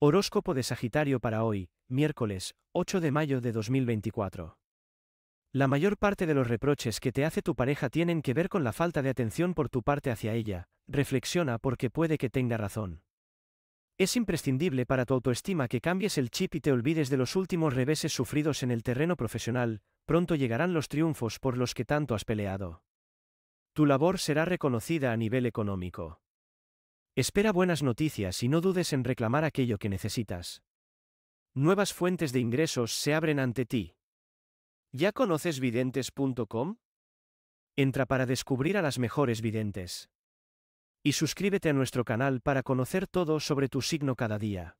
Horóscopo de Sagitario para hoy, miércoles, 8 de mayo de 2024. La mayor parte de los reproches que te hace tu pareja tienen que ver con la falta de atención por tu parte hacia ella, reflexiona porque puede que tenga razón. Es imprescindible para tu autoestima que cambies el chip y te olvides de los últimos reveses sufridos en el terreno profesional, pronto llegarán los triunfos por los que tanto has peleado. Tu labor será reconocida a nivel económico. Espera buenas noticias y no dudes en reclamar aquello que necesitas. Nuevas fuentes de ingresos se abren ante ti. ¿Ya conoces videntes.com? Entra para descubrir a las mejores videntes. Y suscríbete a nuestro canal para conocer todo sobre tu signo cada día.